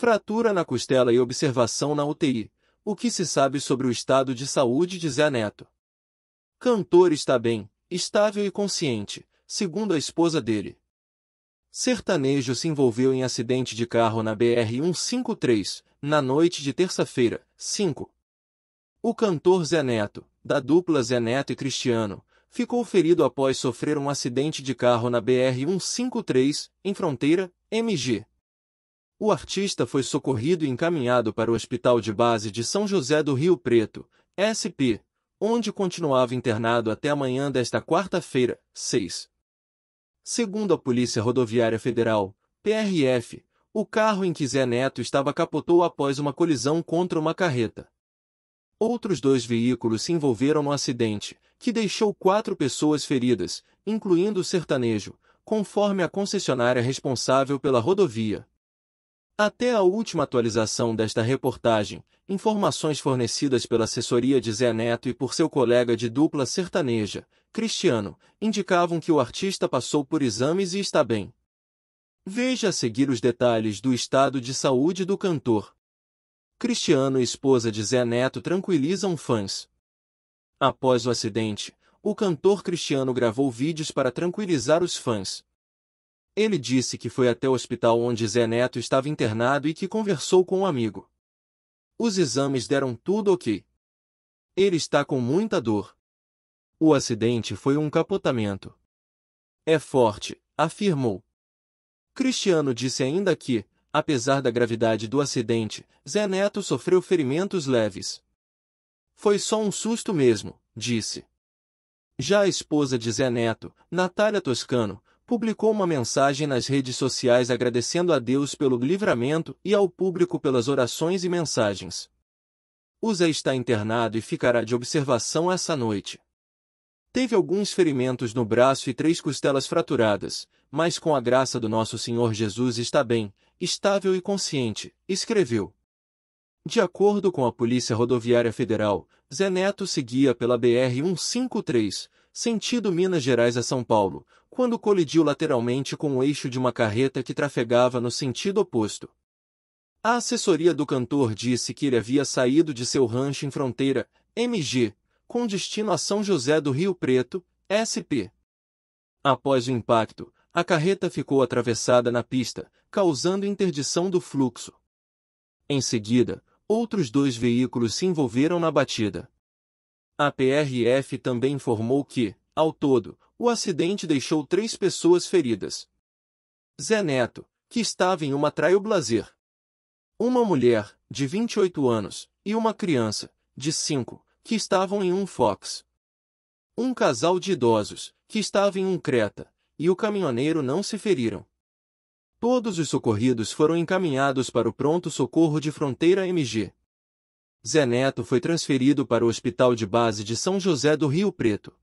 Fratura na costela e observação na UTI. O que se sabe sobre o estado de saúde de Zé Neto? Cantor está bem, estável e consciente, segundo a esposa dele. Sertanejo se envolveu em acidente de carro na BR-153, na noite de terça-feira, 5. O cantor Zé Neto, da dupla Zé Neto e Cristiano, ficou ferido após sofrer um acidente de carro na BR-153, em fronteira, MG. O artista foi socorrido e encaminhado para o Hospital de Base de São José do Rio Preto, SP, onde continuava internado até amanhã desta quarta-feira, 6. Segundo a Polícia Rodoviária Federal, PRF, o carro em que Zé Neto estava capotou após uma colisão contra uma carreta. Outros dois veículos se envolveram no acidente, que deixou quatro pessoas feridas, incluindo o sertanejo, conforme a concessionária responsável pela rodovia. Até a última atualização desta reportagem, informações fornecidas pela assessoria de Zé Neto e por seu colega de dupla sertaneja, Cristiano, indicavam que o artista passou por exames e está bem. Veja a seguir os detalhes do estado de saúde do cantor. Cristiano e esposa de Zé Neto tranquilizam fãs. Após o acidente, o cantor Cristiano gravou vídeos para tranquilizar os fãs. Ele disse que foi até o hospital onde Zé Neto estava internado e que conversou com um amigo. Os exames deram tudo ok. Ele está com muita dor. O acidente foi um capotamento. É forte, afirmou. Cristiano disse ainda que, apesar da gravidade do acidente, Zé Neto sofreu ferimentos leves. Foi só um susto mesmo, disse. Já a esposa de Zé Neto, Natália Toscano, publicou uma mensagem nas redes sociais agradecendo a Deus pelo livramento e ao público pelas orações e mensagens. Usa está internado e ficará de observação essa noite. Teve alguns ferimentos no braço e três costelas fraturadas, mas com a graça do nosso Senhor Jesus está bem, estável e consciente, escreveu. De acordo com a Polícia Rodoviária Federal, Zé Neto seguia pela BR-153, sentido Minas Gerais a São Paulo, quando colidiu lateralmente com o eixo de uma carreta que trafegava no sentido oposto. A assessoria do cantor disse que ele havia saído de seu rancho em fronteira, MG, com destino a São José do Rio Preto, SP. Após o impacto, a carreta ficou atravessada na pista, causando interdição do fluxo. Em seguida, outros dois veículos se envolveram na batida. A PRF também informou que, ao todo, o acidente deixou três pessoas feridas. Zé Neto, que estava em uma traioblazer. Uma mulher, de 28 anos, e uma criança, de 5, que estavam em um Fox. Um casal de idosos, que estava em um Creta, e o caminhoneiro não se feriram. Todos os socorridos foram encaminhados para o pronto-socorro de fronteira MG. Zé Neto foi transferido para o Hospital de Base de São José do Rio Preto.